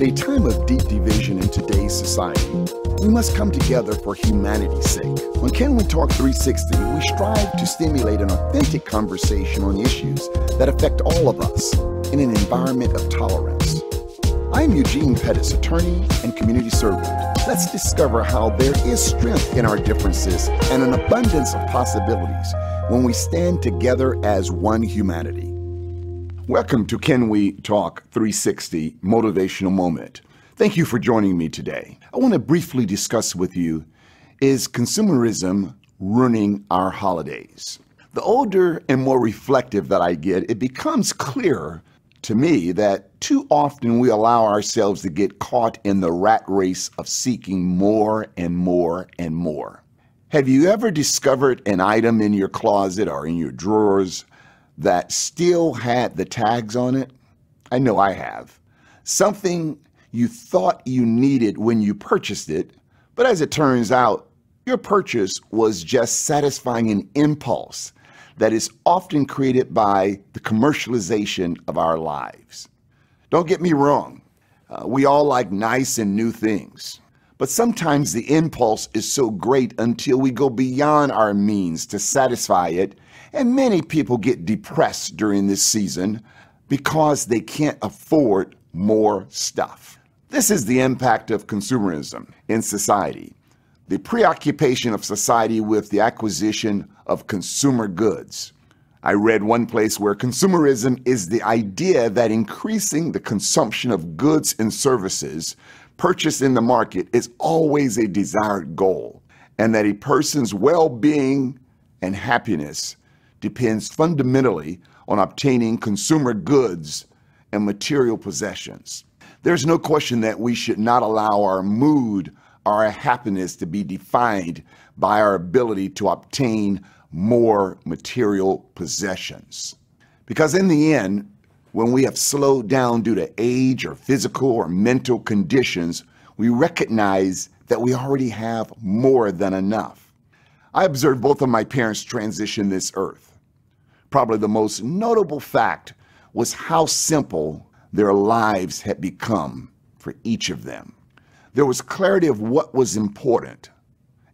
At a time of deep division in today's society, we must come together for humanity's sake. On Can We Talk 360, we strive to stimulate an authentic conversation on issues that affect all of us in an environment of tolerance. I am Eugene Pettis, attorney and community servant. Let's discover how there is strength in our differences and an abundance of possibilities when we stand together as one humanity. Welcome to Can We Talk 360 Motivational Moment. Thank you for joining me today. I want to briefly discuss with you is consumerism ruining our holidays? The older and more reflective that I get, it becomes clearer to me that too often we allow ourselves to get caught in the rat race of seeking more and more and more. Have you ever discovered an item in your closet or in your drawers that still had the tags on it? I know I have. Something you thought you needed when you purchased it, but as it turns out, your purchase was just satisfying an impulse that is often created by the commercialization of our lives. Don't get me wrong, uh, we all like nice and new things. But sometimes the impulse is so great until we go beyond our means to satisfy it. And many people get depressed during this season because they can't afford more stuff. This is the impact of consumerism in society. The preoccupation of society with the acquisition of consumer goods. I read one place where consumerism is the idea that increasing the consumption of goods and services Purchase in the market is always a desired goal, and that a person's well being and happiness depends fundamentally on obtaining consumer goods and material possessions. There's no question that we should not allow our mood or our happiness to be defined by our ability to obtain more material possessions. Because in the end, when we have slowed down due to age or physical or mental conditions, we recognize that we already have more than enough. I observed both of my parents transition this earth. Probably the most notable fact was how simple their lives had become for each of them. There was clarity of what was important,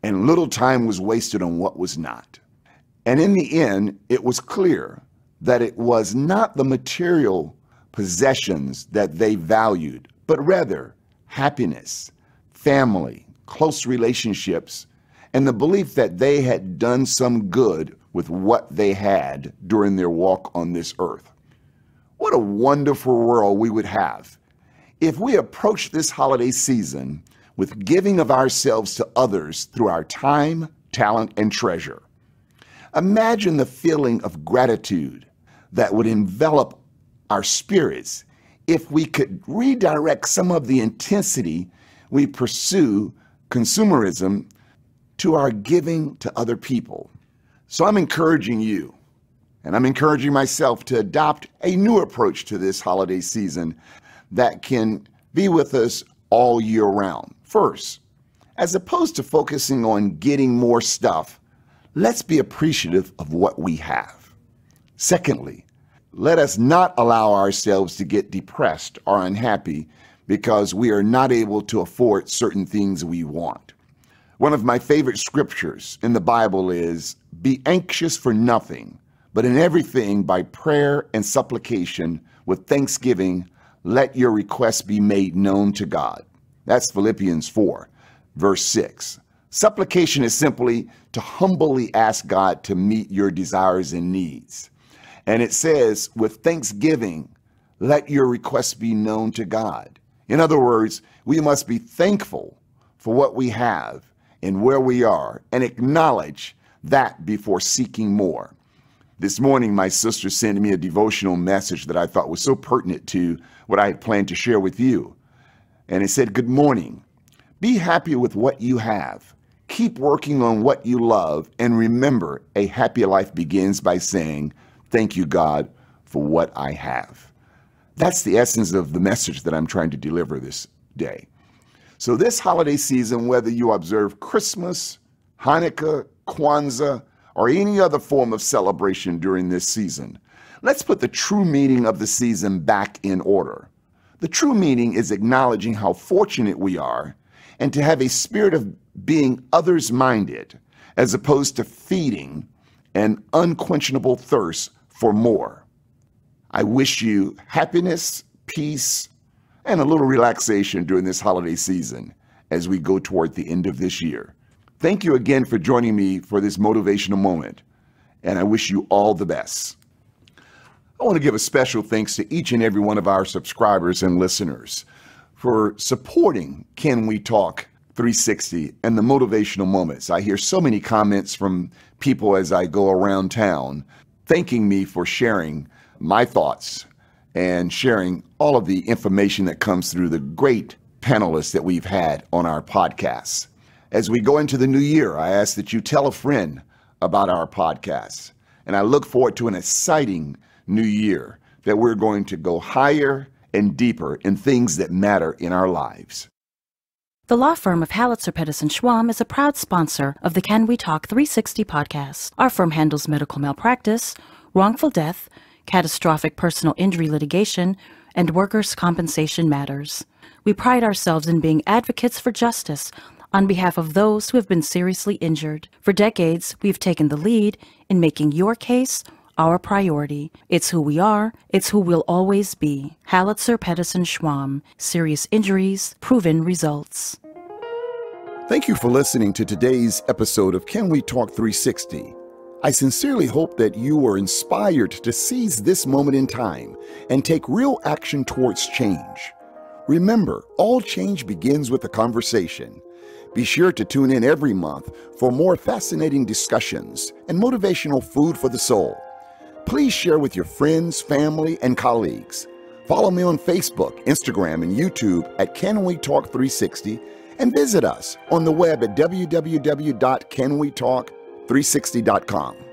and little time was wasted on what was not. And in the end, it was clear that it was not the material possessions that they valued, but rather happiness, family, close relationships, and the belief that they had done some good with what they had during their walk on this earth. What a wonderful world we would have if we approached this holiday season with giving of ourselves to others through our time, talent, and treasure. Imagine the feeling of gratitude that would envelop our spirits if we could redirect some of the intensity we pursue consumerism to our giving to other people. So I'm encouraging you, and I'm encouraging myself to adopt a new approach to this holiday season that can be with us all year round. First, as opposed to focusing on getting more stuff, let's be appreciative of what we have. Secondly, let us not allow ourselves to get depressed or unhappy because we are not able to afford certain things we want. One of my favorite scriptures in the Bible is Be anxious for nothing, but in everything by prayer and supplication with thanksgiving, let your requests be made known to God. That's Philippians 4, verse 6. Supplication is simply to humbly ask God to meet your desires and needs. And it says, with thanksgiving, let your requests be known to God. In other words, we must be thankful for what we have and where we are and acknowledge that before seeking more. This morning, my sister sent me a devotional message that I thought was so pertinent to what I had planned to share with you. And it said, Good morning. Be happy with what you have. Keep working on what you love. And remember, a happy life begins by saying, Thank you, God, for what I have. That's the essence of the message that I'm trying to deliver this day. So, this holiday season, whether you observe Christmas, Hanukkah, Kwanzaa, or any other form of celebration during this season, let's put the true meaning of the season back in order. The true meaning is acknowledging how fortunate we are and to have a spirit of being others minded as opposed to feeding an unquenchable thirst for more. I wish you happiness, peace, and a little relaxation during this holiday season as we go toward the end of this year. Thank you again for joining me for this motivational moment, and I wish you all the best. I want to give a special thanks to each and every one of our subscribers and listeners for supporting Can We Talk 360 and the motivational moments. I hear so many comments from people as I go around town thanking me for sharing my thoughts and sharing all of the information that comes through the great panelists that we've had on our podcasts. As we go into the new year, I ask that you tell a friend about our podcasts. And I look forward to an exciting new year that we're going to go higher and deeper in things that matter in our lives. The law firm of Halitzer Pedersen Schwamm is a proud sponsor of the Can We Talk 360 podcast. Our firm handles medical malpractice, wrongful death, catastrophic personal injury litigation, and workers' compensation matters. We pride ourselves in being advocates for justice on behalf of those who have been seriously injured. For decades, we've taken the lead in making your case our priority. It's who we are, it's who we'll always be. Halitzer Pedersen Schwamm, serious injuries, proven results. Thank you for listening to today's episode of Can We Talk 360. I sincerely hope that you were inspired to seize this moment in time and take real action towards change. Remember, all change begins with a conversation. Be sure to tune in every month for more fascinating discussions and motivational food for the soul. Please share with your friends, family, and colleagues. Follow me on Facebook, Instagram, and YouTube at Can We Talk 360 and visit us on the web at www.canwetalk360.com.